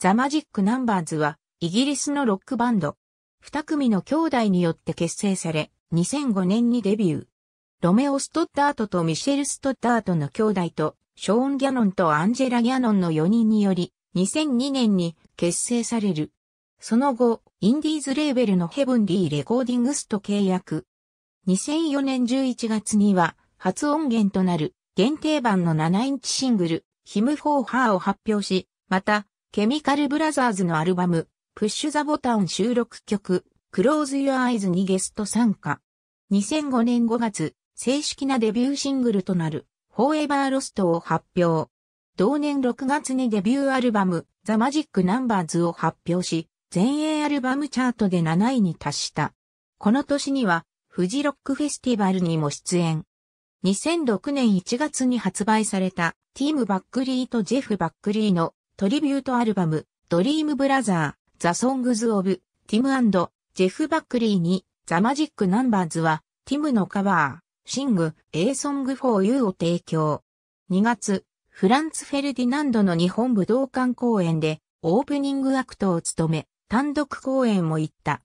ザ・マジック・ナンバーズは、イギリスのロックバンド。二組の兄弟によって結成され、2005年にデビュー。ロメオ・ストッダートとミシェル・ストッダートの兄弟と、ショーン・ギャノンとアンジェラ・ギャノンの4人により、2002年に結成される。その後、インディーズレーベルのヘブンリー・レコーディングスと契約。2004年11月には、初音源となる、限定版の7インチシングル、ヒム・フォー・ハーを発表し、また、ケミカルブラザーズのアルバム、プッシュザボタン収録曲、クローズユアイズにゲスト参加。2005年5月、正式なデビューシングルとなる、フォーエバーロストを発表。同年6月にデビューアルバム、ザマジックナンバーズを発表し、全英アルバムチャートで7位に達した。この年には、フジロックフェスティバルにも出演。2006年1月に発売された、ティーム・バックリーとジェフ・バックリーのトリビュートアルバム、ドリームブラザー、ザ・ソングズ・オブ、ティムジェフ・バックリーに、ザ・マジック・ナンバーズは、ティムのカバー、シング、A s ソング・フォー・ユーを提供。2月、フランツ・フェルディナンドの日本武道館公演で、オープニングアクトを務め、単独公演も行った。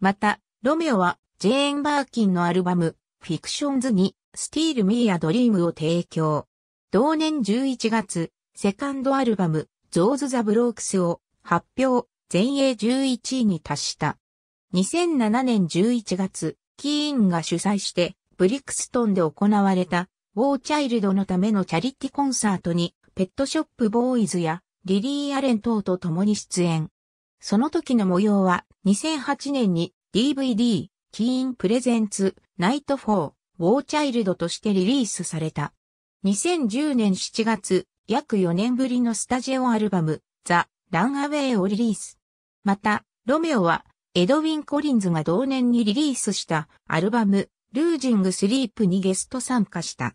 また、ロメオは、ジェーン・バーキンのアルバム、フィクションズに、スティール・ミーア・ドリームを提供。同年11月、セカンドアルバム、ゾーズ・ザ・ブロークスを発表、全英11位に達した。2007年11月、キーンが主催して、ブリクストンで行われた、ウォーチャイルドのためのチャリティコンサートに、ペットショップボーイズや、リリー・アレン等と共に出演。その時の模様は、2008年に DVD、キーンプレゼンツ、ナイト4、ウォーチャイルドとしてリリースされた。2010年7月、約4年ぶりのスタジオアルバム、ザ・ランアウェイをリリース。また、ロメオは、エドウィン・コリンズが同年にリリースしたアルバム、ルージング・スリープにゲスト参加した。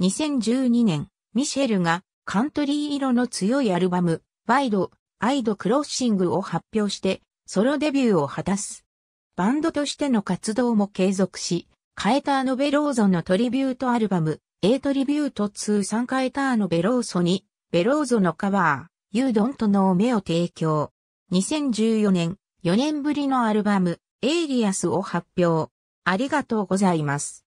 2012年、ミシェルがカントリー色の強いアルバム、ワイド、アイド・クロッシングを発表して、ソロデビューを果たす。バンドとしての活動も継続し、カエターノ・ベローゾのトリビュートアルバム、デートリビュート2 3回ターのベローソに、ベローゾのカバー、ユードンとの目を提供。2014年、4年ぶりのアルバム、エイリアスを発表。ありがとうございます。